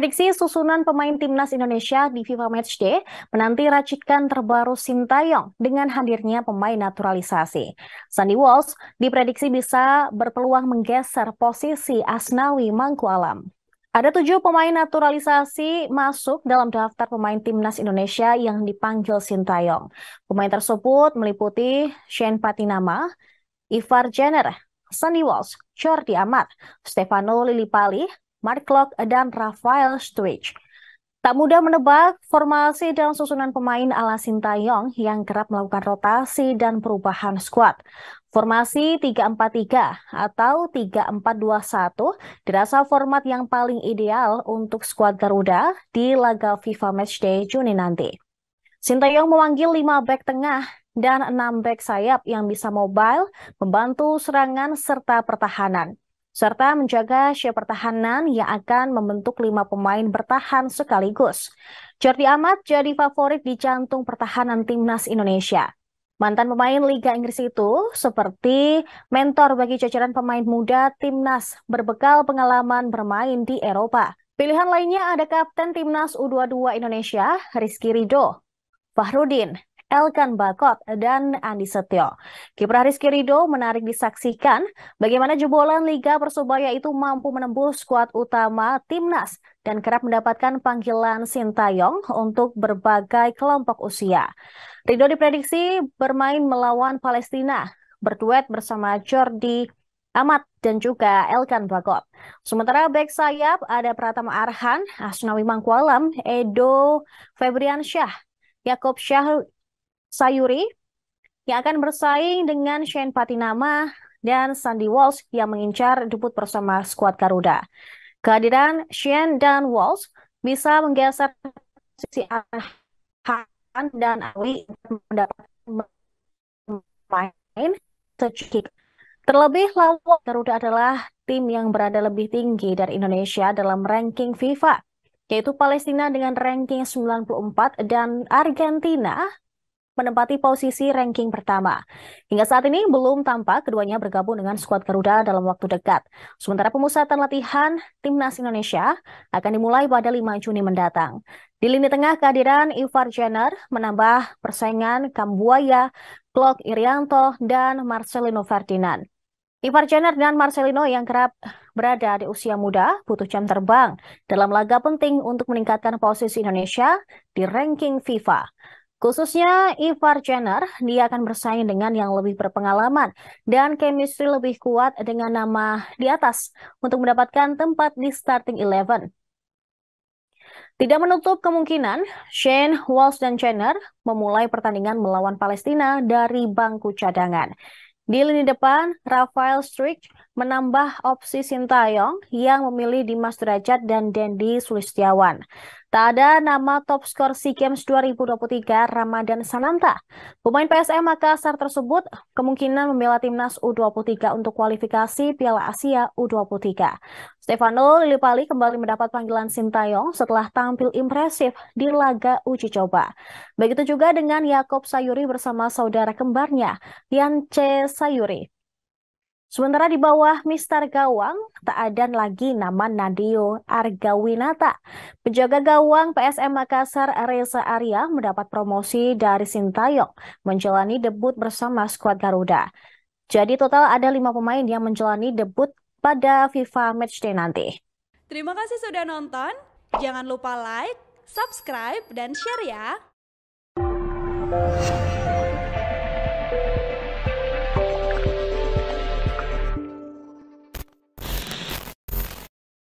Prediksi susunan pemain timnas Indonesia di FIFA Matchday menanti racikan terbaru Sintayong dengan hadirnya pemain naturalisasi. Sandy Walsh diprediksi bisa berpeluang menggeser posisi Asnawi Mangkualam. Ada tujuh pemain naturalisasi masuk dalam daftar pemain timnas Indonesia yang dipanggil Sintayong. Pemain tersebut meliputi Shane Patinama, Ivar Jenner, Sandy Walsh, Jordi Amat, Stefano Lilipali. Mark Locke, dan Rafael Stwich. Tak mudah menebak formasi dan susunan pemain ala Sintayong yang kerap melakukan rotasi dan perubahan skuad. Formasi 343 atau 3421 4 dirasa format yang paling ideal untuk skuad Garuda di laga FIFA Matchday Juni nanti. Sintayong memanggil 5 back tengah dan 6 back sayap yang bisa mobile, membantu serangan serta pertahanan serta menjaga siap pertahanan yang akan membentuk lima pemain bertahan sekaligus. Jordi Amat jadi favorit di jantung pertahanan timnas Indonesia. Mantan pemain Liga Inggris itu seperti mentor bagi jajaran pemain muda timnas berbekal pengalaman bermain di Eropa. Pilihan lainnya ada Kapten Timnas U22 Indonesia, Rizky Rido, Fahrudin, Elkan Bakot, dan Andi Setio. Kiprah Rizky Rido menarik disaksikan bagaimana jebolan Liga Persebaya itu mampu menembus skuad utama timnas dan kerap mendapatkan panggilan Sintayong untuk berbagai kelompok usia. Rido diprediksi bermain melawan Palestina, berduet bersama Jordi Amat dan juga Elkan Bakot. Sementara back sayap ada Pratama Arhan, Asnawi Mangkualam, Edo Febriansyah, Yakob Syah Sayuri yang akan bersaing dengan Shane Patinama dan Sandy Walsh yang mengincar debut bersama skuad Garuda. Kehadiran Shane dan Walsh bisa menggeser sisi Han dan Awi mendapat main secukup. Terlebih lawan Garuda adalah tim yang berada lebih tinggi dari Indonesia dalam ranking FIFA, yaitu Palestina dengan ranking 94 dan Argentina menempati posisi ranking pertama. Hingga saat ini belum tampak keduanya bergabung dengan skuad Garuda dalam waktu dekat. Sementara pemusatan latihan Timnas Indonesia akan dimulai pada 5 Juni mendatang. Di lini tengah kehadiran Ivar Jenner menambah persaingan Kambuaya, Klok Irianto, dan Marcelino Ferdinand. Ivar Jenner dan Marcelino yang kerap berada di usia muda butuh jam terbang dalam laga penting untuk meningkatkan posisi Indonesia di ranking FIFA. Khususnya Ivar Jenner, dia akan bersaing dengan yang lebih berpengalaman dan chemistry lebih kuat dengan nama di atas untuk mendapatkan tempat di starting eleven. Tidak menutup kemungkinan Shane, Walsh, dan Jenner memulai pertandingan melawan Palestina dari bangku cadangan. Di lini depan, Rafael Strick menambah opsi Sintayong yang memilih Dimas Derajat dan Dendi Sulistiawan. Tak ada nama top skor SEA Games 2023 Ramadan Sananta. Pemain PSM Makassar tersebut kemungkinan membela timnas U23 untuk kualifikasi Piala Asia U23. Stefano lilipali kembali mendapat panggilan Sintayong setelah tampil impresif di laga uji coba. Begitu juga dengan Yakob Sayuri bersama saudara kembarnya, Yance Sayuri. Sementara di bawah Mister Gawang, tak ada lagi nama Nadio Argawinata. Penjaga gawang PSM Makassar Reza Arya mendapat promosi dari Sintayong menjalani debut bersama skuad Garuda. Jadi total ada lima pemain yang menjalani debut pada FIFA Matchday nanti. Terima kasih sudah nonton. Jangan lupa like, subscribe, dan share ya.